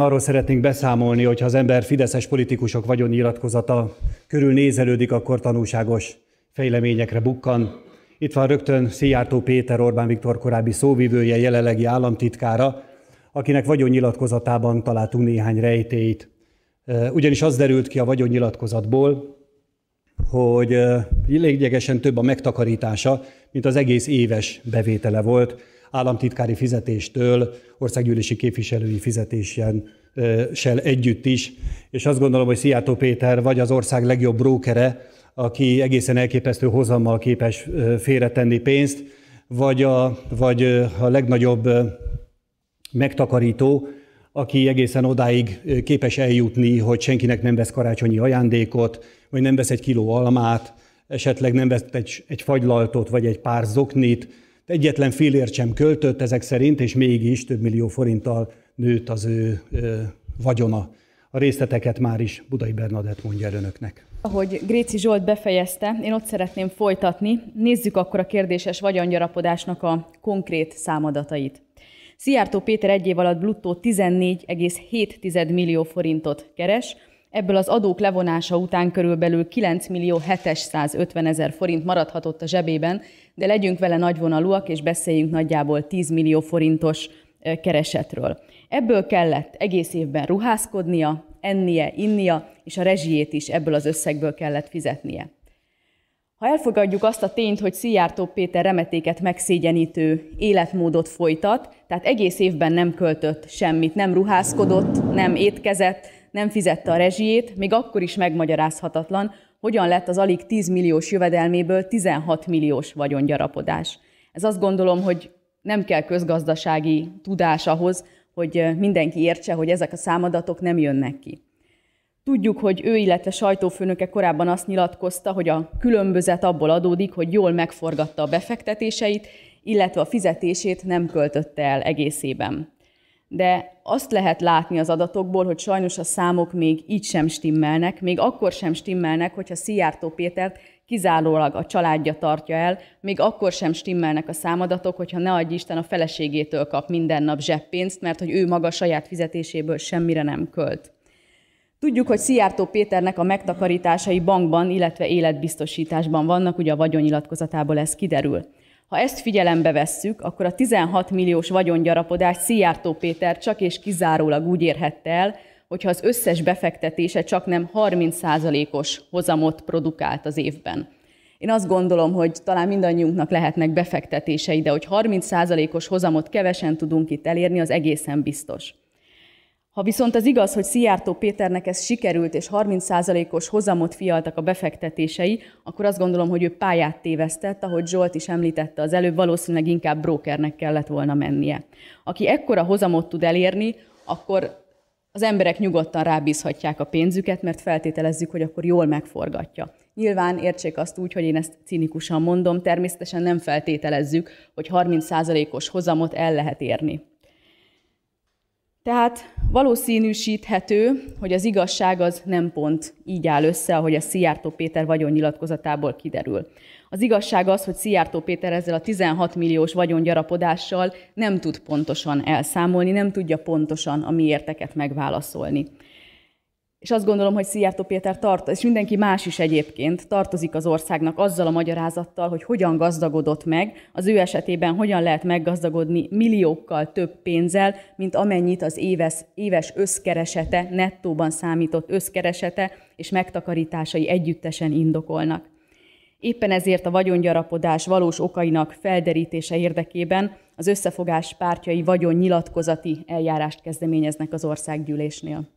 Arról szeretnénk beszámolni, hogy ha az ember fideszes politikusok vagyonnyilatkozata körül nézelődik, akkor tanulságos fejleményekre bukkan. Itt van rögtön Szijjártó Péter, Orbán Viktor korábbi szóvivője, jelenlegi államtitkára, akinek vagyonnyilatkozatában találtunk néhány rejtélyt. Ugyanis az derült ki a vagyonnyilatkozatból, hogy lényegesen több a megtakarítása, mint az egész éves bevétele volt államtitkári fizetéstől országgyűlési képviselői fizetésen sel együtt is. És azt gondolom, hogy Szijjártó Péter vagy az ország legjobb brókere, aki egészen elképesztő hozammal képes félretenni pénzt, vagy a, vagy a legnagyobb megtakarító, aki egészen odáig képes eljutni, hogy senkinek nem vesz karácsonyi ajándékot, vagy nem vesz egy kiló almát, esetleg nem vesz egy, egy fagylaltot, vagy egy pár zoknit, Egyetlen félért sem költött ezek szerint, és mégis több millió forinttal nőtt az ő ö, vagyona. A részleteket már is Budai Bernadett mondja el önöknek. Ahogy Gréci Zsolt befejezte, én ott szeretném folytatni. Nézzük akkor a kérdéses vagyongyarapodásnak a konkrét számadatait. Szijjártó Péter egy év alatt bruttó 14,7 millió forintot keres, Ebből az adók levonása után körülbelül 9 millió 750 ezer forint maradhatott a zsebében, de legyünk vele nagyvonalúak, és beszéljünk nagyjából 10 millió forintos keresetről. Ebből kellett egész évben ruházkodnia, ennie, innia, és a rezsijét is ebből az összegből kellett fizetnie. Ha elfogadjuk azt a tényt, hogy Szijjártó Péter remetéket megszégyenítő életmódot folytat, tehát egész évben nem költött semmit, nem ruházkodott, nem étkezett, nem fizette a rezsijét, még akkor is megmagyarázhatatlan, hogyan lett az alig 10 milliós jövedelméből 16 milliós vagyongyarapodás. Ez azt gondolom, hogy nem kell közgazdasági tudás ahhoz, hogy mindenki értse, hogy ezek a számadatok nem jönnek ki. Tudjuk, hogy ő, illetve sajtófőnöke korábban azt nyilatkozta, hogy a különbözet abból adódik, hogy jól megforgatta a befektetéseit, illetve a fizetését nem költötte el egészében. De azt lehet látni az adatokból, hogy sajnos a számok még így sem stimmelnek, még akkor sem stimmelnek, hogyha Szijjártó Pétert kizárólag a családja tartja el, még akkor sem stimmelnek a számadatok, hogyha ne adj Isten a feleségétől kap minden nap zseppénzt, mert hogy ő maga saját fizetéséből semmire nem költ. Tudjuk, hogy Szijjártó Péternek a megtakarításai bankban, illetve életbiztosításban vannak, ugye a vagyonnyilatkozatából ez kiderül. Ha ezt figyelembe vesszük, akkor a 16 milliós vagyongyarapodás Szijjártó Péter csak és kizárólag úgy érhette el, hogyha az összes befektetése csak nem 30%-os hozamot produkált az évben. Én azt gondolom, hogy talán mindannyiunknak lehetnek befektetései, de hogy 30%-os hozamot kevesen tudunk itt elérni, az egészen biztos. Ha viszont az igaz, hogy Szijjártó Péternek ez sikerült, és 30%-os hozamot fialtak a befektetései, akkor azt gondolom, hogy ő pályát tévesztett, ahogy Zsolt is említette az előbb, valószínűleg inkább brokernek kellett volna mennie. Aki ekkora hozamot tud elérni, akkor az emberek nyugodtan rábízhatják a pénzüket, mert feltételezzük, hogy akkor jól megforgatja. Nyilván értsék azt úgy, hogy én ezt cinikusan mondom, természetesen nem feltételezzük, hogy 30%-os hozamot el lehet érni. Tehát valószínűsíthető, hogy az igazság az nem pont így áll össze, ahogy a Szijjártó Péter vagyonnyilatkozatából kiderül. Az igazság az, hogy Szijjártó Péter ezzel a 16 milliós vagyongyarapodással nem tud pontosan elszámolni, nem tudja pontosan a mi érteket megválaszolni és azt gondolom, hogy Szijjártó Péter tart, és mindenki más is egyébként tartozik az országnak azzal a magyarázattal, hogy hogyan gazdagodott meg, az ő esetében hogyan lehet meggazdagodni milliókkal több pénzzel, mint amennyit az éves, éves összkeresete, nettóban számított összkeresete és megtakarításai együttesen indokolnak. Éppen ezért a vagyongyarapodás valós okainak felderítése érdekében az összefogás pártjai vagyonnyilatkozati eljárást kezdeményeznek az országgyűlésnél.